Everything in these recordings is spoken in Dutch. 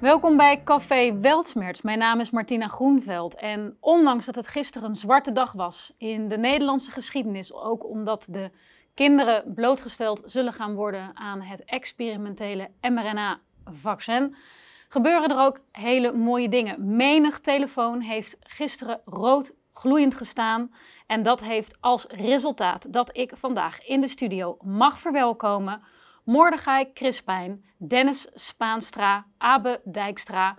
Welkom bij Café Weltsmerts. Mijn naam is Martina Groenveld. En ondanks dat het gisteren een zwarte dag was in de Nederlandse geschiedenis, ook omdat de kinderen blootgesteld zullen gaan worden aan het experimentele mRNA-vaccin, gebeuren er ook hele mooie dingen. Menig telefoon heeft gisteren rood gloeiend gestaan. En dat heeft als resultaat dat ik vandaag in de studio mag verwelkomen Mordegai Crispijn, Dennis Spaanstra, Abe Dijkstra,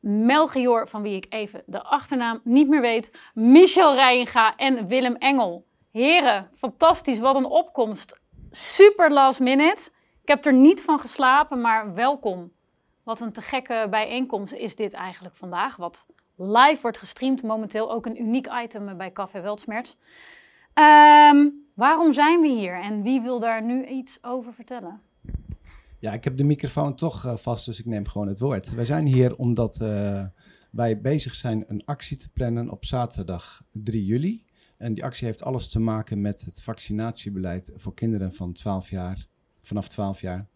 Melchior, van wie ik even de achternaam niet meer weet, Michel Rijnga en Willem Engel. Heren, fantastisch, wat een opkomst. Super last minute. Ik heb er niet van geslapen, maar welkom. Wat een te gekke bijeenkomst is dit eigenlijk vandaag. Wat live wordt gestreamd momenteel. Ook een uniek item bij Café Weltsmerts. Ehm, waarom zijn we hier en wie wil daar nu iets over vertellen? Ja, ik heb de microfoon toch eh, vast, dus ik neem gewoon het woord. Wij zijn hier omdat eh, wij bezig zijn een actie te plannen op zaterdag 3 juli. En die actie heeft alles te maken met het vaccinatiebeleid voor kinderen van 12 jaar, vanaf 12 jaar.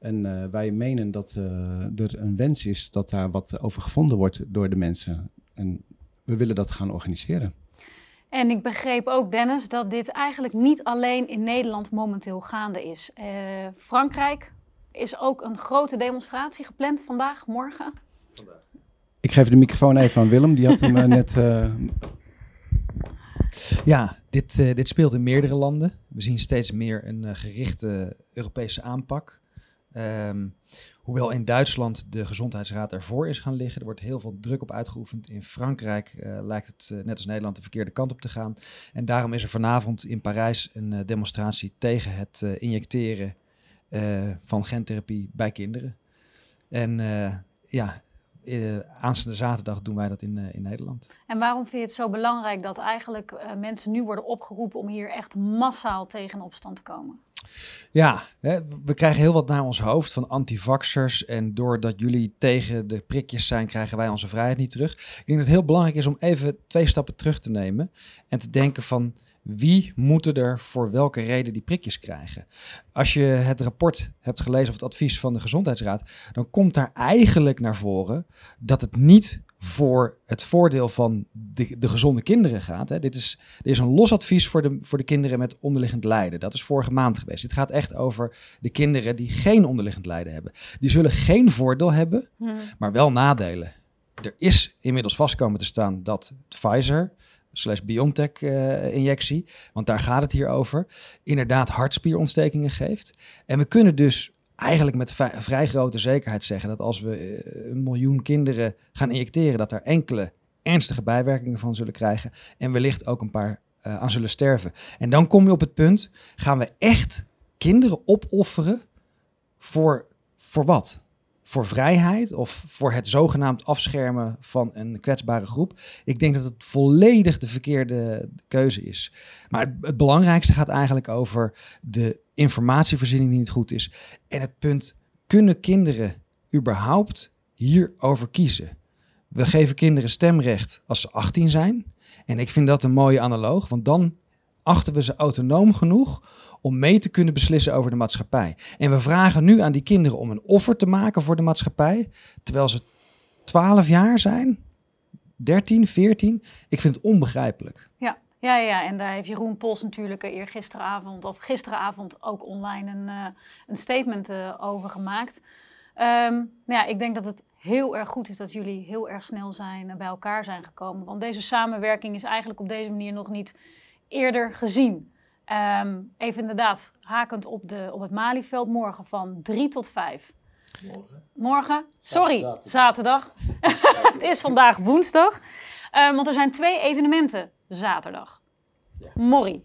En eh, wij menen dat er een wens is dat daar wat over gevonden wordt door de mensen. En we willen dat gaan organiseren. En ik begreep ook, Dennis, dat dit eigenlijk niet alleen in Nederland momenteel gaande is. Frankrijk, is ook een grote demonstratie gepland vandaag, morgen. Vandaag. Ik geef de microfoon even aan Willem, die had hem eh, net. Eh, ja, dit, eh, dit speelt in meerdere landen. We zien steeds meer een gerichte Europese aanpak. Ehm, hoewel in Duitsland de gezondheidsraad ervoor is gaan liggen, er wordt heel veel druk op uitgeoefend. In Frankrijk lijkt het net als Nederland de verkeerde kant op te gaan. En daarom is er vanavond in Parijs een demonstratie tegen het injecteren eh, van gentherapie bij kinderen. En eh, ja, eh, aanstaande zaterdag doen wij dat in, in Nederland. En waarom vind je het zo belangrijk dat eigenlijk mensen nu worden opgeroepen om hier echt massaal tegen opstand te komen? Ja, hè, we krijgen heel wat naar ons hoofd van antivaxers. En doordat jullie tegen de prikjes zijn, krijgen wij onze vrijheid niet terug. Ik denk dat het heel belangrijk is om even twee stappen terug te nemen en te denken van wie moeten er voor welke reden die prikjes krijgen? Als je het rapport hebt gelezen of het advies van de Gezondheidsraad, dan komt daar eigenlijk naar voren dat het niet voor het voordeel van de, de gezonde kinderen gaat. Hè. Dit is, is een los advies voor de, voor de kinderen met onderliggend lijden. Dat is vorige maand geweest. Dit gaat echt over de kinderen die geen onderliggend lijden hebben. Die zullen geen voordeel hebben, hmm. maar wel nadelen. Er is inmiddels vast komen te staan dat Pfizer slash BioNTech eh, injectie, want daar gaat het hier over, inderdaad hartspierontstekingen geeft. En we kunnen dus eigenlijk met vrij grote zekerheid zeggen dat als we eh, een miljoen kinderen gaan injecteren, dat er enkele ernstige bijwerkingen van zullen krijgen en wellicht ook een paar eh, aan zullen sterven. En dan kom je op het punt, gaan we echt kinderen opofferen voor, voor wat? voor vrijheid of voor het zogenaamd afschermen van een kwetsbare groep. Ik denk dat het volledig de verkeerde keuze is. Maar het, belangrijkste gaat eigenlijk over de informatievoorziening die niet goed is. En het punt, kunnen kinderen überhaupt hierover kiezen? We geven kinderen stemrecht als ze 18 zijn. En ik vind dat een mooie analoog, want dan achten we ze autonoom genoeg om mee te kunnen beslissen over de maatschappij. En we vragen nu aan die kinderen om een offer te maken voor de maatschappij, terwijl ze 12 jaar zijn, 13, 14. Ik vind het onbegrijpelijk. Ja. Ja, ja, en daar heeft Jeroen Pols natuurlijk eh, eer gisteravond of gisteravond ook online een, eh, een statement eh, over gemaakt. Ehm, nou ja, ik denk dat het heel erg goed is dat jullie heel erg snel zijn, bij elkaar zijn gekomen. Want deze samenwerking is eigenlijk op deze manier nog niet eerder gezien. Ehm, even inderdaad, hakend op, de, op het Malieveld morgen van 3 tot 5. Morgen. Morgen? Sorry, zaterdag. het is vandaag woensdag. Ehm, want er zijn twee evenementen zaterdag. Ja. Morrie.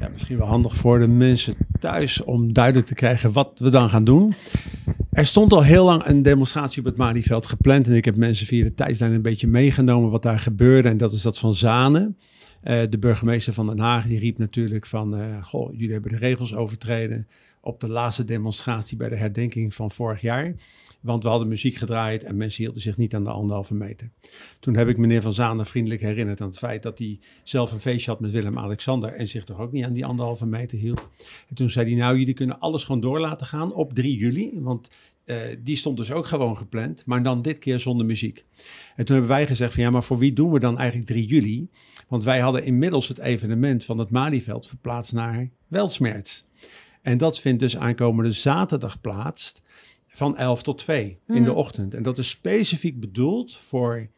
Ja, misschien wel handig voor de mensen thuis om duidelijk te krijgen wat we dan gaan doen. Er stond al heel lang een demonstratie op het Marieveld gepland. En ik heb mensen via de tijdslijn een beetje meegenomen wat daar gebeurde. En dat is dat van Zanen. Eh, de burgemeester van Den Haag die riep natuurlijk van, eh, goh, jullie hebben de regels overtreden op de laatste demonstratie bij de herdenking van vorig jaar. Want we hadden muziek gedraaid en mensen hielden zich niet aan de anderhalve meter. Toen heb ik meneer Van Zanen vriendelijk herinnerd aan het feit dat hij zelf een feestje had met Willem-Alexander en zich toch ook niet aan die anderhalve meter hield. En toen zei hij, nou jullie kunnen alles gewoon door laten gaan op 3 juli, want eh, die stond dus ook gewoon gepland, maar dan dit keer zonder muziek. En toen hebben wij gezegd van ja, maar voor wie doen we dan eigenlijk 3 juli? Want wij hadden inmiddels het evenement van het Malieveld verplaatst naar Welsmerts. En dat vindt dus aankomende zaterdag plaats van 11 tot 2 in de hmm. ochtend. En dat is specifiek bedoeld voor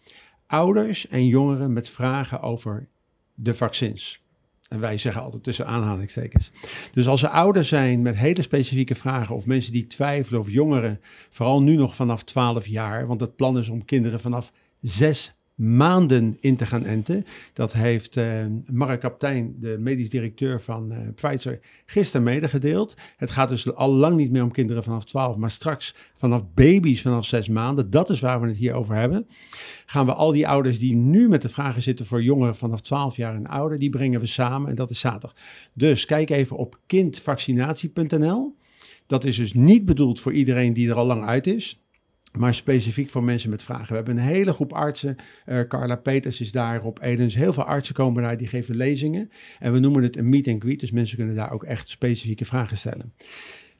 ouders en jongeren met vragen over de vaccins. En wij zeggen altijd tussen aanhalingstekens. Dus als ze ouder zijn met hele specifieke vragen of mensen die twijfelen of jongeren, vooral nu nog vanaf 12 jaar, want het plan is om kinderen vanaf 6 maanden in te gaan enten. Dat heeft uh, Mark Kaptein, de medisch directeur van eh, Pfizer, gisteren medegedeeld. Het gaat dus al lang niet meer om kinderen vanaf 12, maar straks vanaf baby's vanaf 6 maanden. Dat is waar we het hier over hebben. Gaan we al die ouders die nu met de vragen zitten voor jongeren vanaf 12 jaar en ouder, die brengen we samen en dat is zaterdag. Dus kijk even op kindvaccinatie.nl. Dat is dus niet bedoeld voor iedereen die er al lang uit is maar specifiek voor mensen met vragen. We hebben een hele groep artsen. Eh, Carla Peters is daar op Edens. Heel veel artsen komen daar, die geven lezingen. En we noemen het een meet and greet. Dus mensen kunnen daar ook echt specifieke vragen stellen.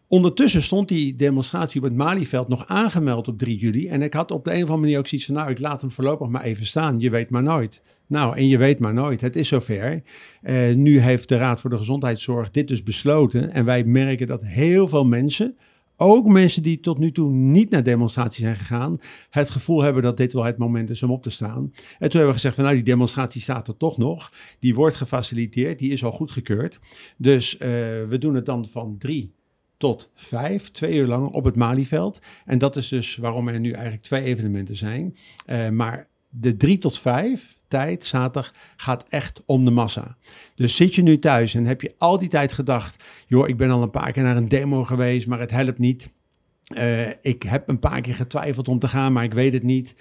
Ondertussen stond die demonstratie op het Malieveld nog aangemeld op 3 juli. En ik had op de een of andere manier ook zoiets van, nou, ik laat hem voorlopig maar even staan. Je weet maar nooit. Nou, en je weet maar nooit, het is zover. Uh, nu heeft de Raad voor de Gezondheidszorg dit dus besloten. En wij merken dat heel veel mensen, ook mensen die tot nu toe niet naar demonstraties zijn gegaan, het gevoel hebben dat dit wel het moment is om op te staan. En toen hebben we gezegd van nou, die demonstratie staat er toch nog. Die wordt gefaciliteerd, die is al goedgekeurd. Dus eh, we doen het dan van drie tot vijf, twee uur lang op het Malieveld. En dat is dus waarom er nu eigenlijk twee evenementen zijn. Eh, maar de drie tot vijf tijd, zaterdag, gaat echt om de massa. Dus zit je nu thuis en heb je al die tijd gedacht, joh, ik ben al een paar keer naar een demo geweest, maar het helpt niet. Eh, ik heb een paar keer getwijfeld om te gaan, maar ik weet het niet.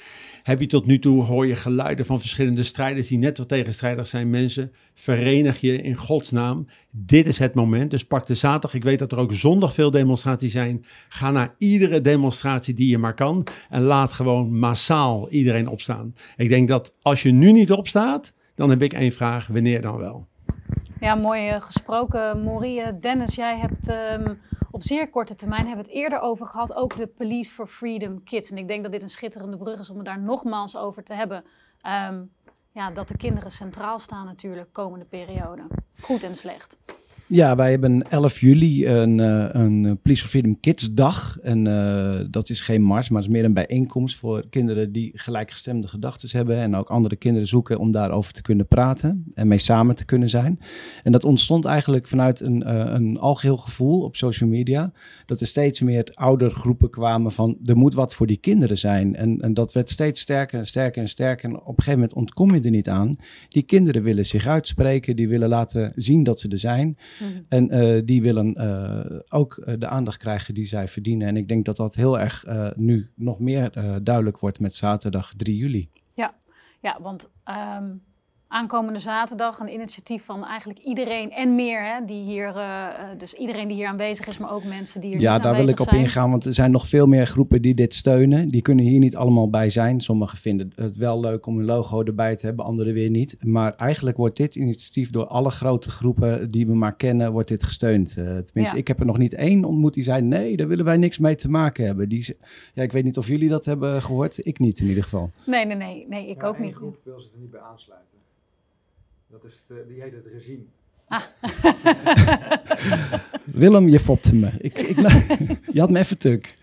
Heb je tot nu toe, hoor je geluiden van verschillende strijders die net wat tegenstrijdig zijn. Mensen, verenig je in godsnaam. Dit is het moment. Dus pak de zaterdag. Ik weet dat er ook zondag veel demonstraties zijn. Ga naar iedere demonstratie die je maar kan. En laat gewoon massaal iedereen opstaan. Ik denk dat als je nu niet opstaat, dan heb ik één vraag. Wanneer dan wel? Ja, mooi eh, gesproken, Morie, eh, Dennis, jij hebt... Ehm, op zeer korte termijn hebben we het eerder over gehad, ook de Police for Freedom Kids. En ik denk dat dit een schitterende brug is om het daar nogmaals over te hebben. Ehm, ja, dat de kinderen centraal staan natuurlijk komende periode. Goed en slecht. Ja, wij hebben 11 juli een, eh, een Police for Freedom Kids dag. En eh, dat is geen mars, maar het is meer een bijeenkomst voor kinderen die gelijkgestemde gedachten hebben. En ook andere kinderen zoeken om daarover te kunnen praten en mee samen te kunnen zijn. En dat ontstond eigenlijk vanuit een, uh, een algeheel gevoel op social media. Dat er steeds meer oudergroepen kwamen van er moet wat voor die kinderen zijn. En, en dat werd steeds sterker en sterker en sterker. En op een gegeven moment ontkom je er niet aan. Die kinderen willen zich uitspreken, die willen laten zien dat ze er zijn. Mhm. En eh, die willen eh, ook eh, de aandacht krijgen die zij verdienen. En ik denk dat dat heel erg nu nog meer duidelijk wordt met zaterdag 3 juli. Ja, ja want um, aankomende zaterdag een initiatief van eigenlijk iedereen en meer. Hè, die hier, eh, eh, dus iedereen die hier aanwezig is, maar ook mensen die hier. Ja, daar wil ik op ingaan, want er zijn nog veel meer groepen die dit steunen. Die kunnen hier niet allemaal bij zijn. Sommigen vinden het wel leuk om hun logo erbij te hebben, anderen weer niet. Maar eigenlijk wordt dit initiatief door alle grote groepen die we maar kennen, wordt dit gesteund. Eh, tenminste, ik heb er nog niet één ontmoet die zei: nee, daar willen wij niks mee te maken hebben. Die, ja, ik weet niet of jullie dat hebben gehoord. Ik niet in ieder geval. Nee, nee, nee, nee ik ook niet. groep wil ze er niet bij aansluiten. Dat is die heet het regime. Ah. Willem, je fopte me. Ik, ik, je had me even tuk.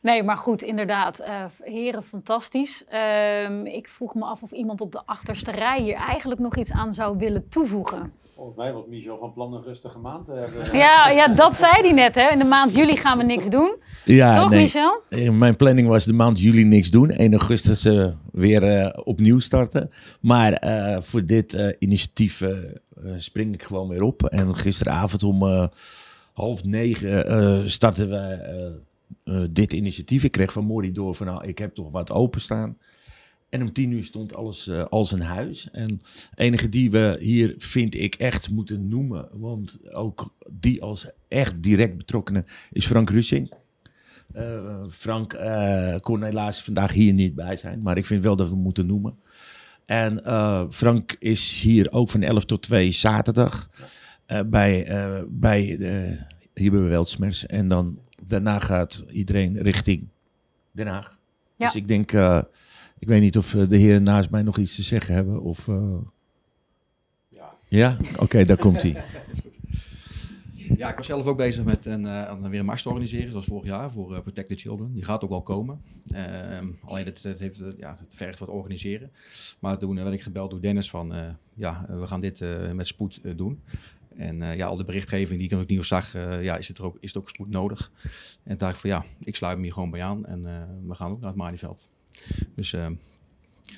Nee, maar goed, inderdaad. Eh, heren, fantastisch. Ehm, ik vroeg me af of iemand op de achterste rij hier eigenlijk nog iets aan zou willen toevoegen. Volgens mij was Michel van plan een rustige maand te hebben. Ja, ja dat zei hij net. Hè? In de maand juli gaan we niks doen. Ja, Toch, nee. Michel? Mijn planning was de maand juli niks doen. 1 augustus eh, weer eh, opnieuw starten. Maar eh, voor dit initiatief spring ik gewoon weer op. En gisteravond om half negen starten we dit initiatief. Ik kreeg van Mori door van nou, ik heb toch wat openstaan. En om tien uur stond alles eh, als een huis. En enige die we hier, vind ik, echt moeten noemen. Want ook die als echt direct betrokkenen is Frank Russing. Eh, Frank eh, kon helaas vandaag hier niet bij zijn. Maar ik vind wel dat we moeten noemen. En Frank is hier ook van 11 tot 2 zaterdag. bij bij hier bij Weltsmers. En dan daarna gaat iedereen richting Den Haag. Dus ik denk ik weet niet of eh, de heren naast mij nog iets te zeggen hebben. Of, eh, Ja? ja? Oké, daar komt hij. ja, ik was zelf ook bezig met een, eh, weer een mars te organiseren, zoals vorig jaar, voor uh, Protect the Children. Die gaat ook wel komen. Ehm, alleen het, het, heeft, ja, het vergt wat organiseren. Maar toen werd ik gebeld door Dennis van, ja, we gaan dit met spoed doen. En ja, al de berichtgeving die ik ook nieuw zag, ja, is, het er ook, is het ook spoed nodig. En daar ik van ja, ik sluit me hier gewoon bij aan en we gaan ook naar het Malieveld. Dus ehm,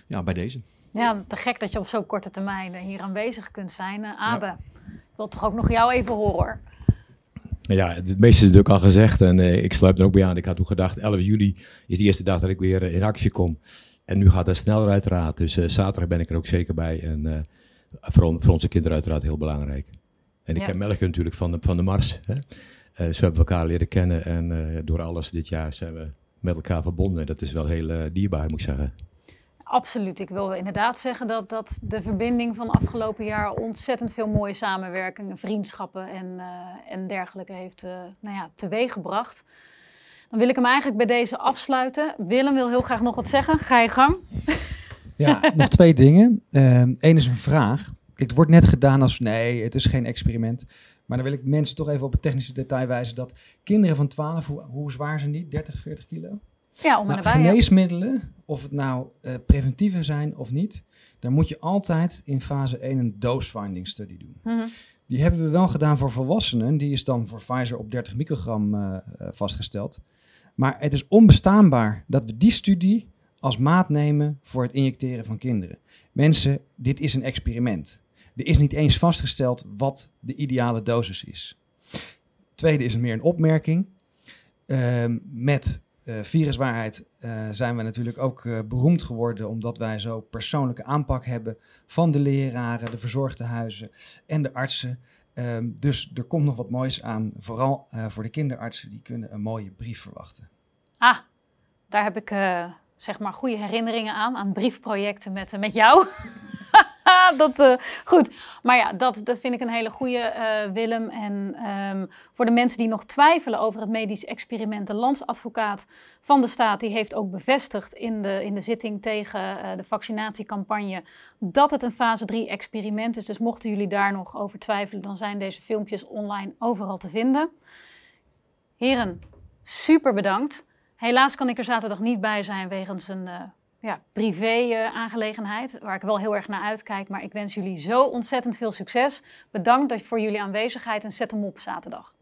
ja, bij deze. Ja, te gek dat je op zo'n korte termijn eh, hier aanwezig kunt zijn. Eh, Abe, ik wil toch ook nog jou even horen hoor. Ja, het meeste is natuurlijk al gezegd en eh, ik sluit er ook bij aan. Ik had toen gedacht, 11 juli is de eerste dag dat ik weer in actie kom. En nu gaat dat sneller uiteraard. Dus zaterdag ben ik er ook zeker bij. En voor, voor, onze kinderen uiteraard heel belangrijk. En ik ken Melke natuurlijk van de, van de Mars. Hè? we hebben elkaar leren kennen en door alles dit jaar zijn we met elkaar verbonden. Dat is wel heel eh, dierbaar, moet ik zeggen. Absoluut. Ik wil inderdaad zeggen dat, dat de verbinding van afgelopen jaar ontzettend veel mooie samenwerkingen, vriendschappen en, eh, en dergelijke heeft uh, nou ja, teweeggebracht. Dan wil ik hem eigenlijk bij deze afsluiten. Willem wil heel graag nog wat zeggen. Ga je gang. Ja, nog twee dingen. Eén ehm, is een vraag. Het wordt net gedaan als nee, het is geen experiment. Maar dan wil ik mensen toch even op het technische detail wijzen dat kinderen van 12, hoe, zwaar zijn die? 30, 40 kilo? Ja, om nou, geneesmiddelen, of het nou uh, eh, preventieve zijn of niet, daar moet je altijd in fase 1 een dose finding study doen. Mhm. Die hebben we wel gedaan voor volwassenen. Die is dan voor Pfizer op 30 microgram eh, eh, vastgesteld. Maar het is onbestaanbaar dat we die studie als maat nemen voor het injecteren van kinderen. Mensen, dit is een experiment. Er is niet eens vastgesteld wat de ideale dosis is. Tweede is meer een opmerking. Ehm, met eh, viruswaarheid eh, zijn we natuurlijk ook eh, beroemd geworden omdat wij zo persoonlijke aanpak hebben van de leraren, de verzorgtehuizen en de artsen. Ehm, dus er komt nog wat moois aan, vooral voor de kinderartsen, die kunnen een mooie brief verwachten. Ah, daar heb ik zeg maar goede herinneringen aan, aan briefprojecten met, met jou. dat, eh, goed. Maar ja, dat, dat vind ik een hele goede, uh, eh, Willem. En ehm, voor de mensen die nog twijfelen over het medisch experiment, de landsadvocaat van de staat, die heeft ook bevestigd in de, in de zitting tegen eh, de vaccinatiecampagne dat het een fase 3 experiment is. Dus mochten jullie daar nog over twijfelen, dan zijn deze filmpjes online overal te vinden. Heren, super bedankt. Helaas kan ik er zaterdag niet bij zijn wegens een ja, privé-aangelegenheid, eh, waar ik wel heel erg naar uitkijk. Maar ik wens jullie zo ontzettend veel succes. Bedankt voor jullie aanwezigheid en zet hem op zaterdag.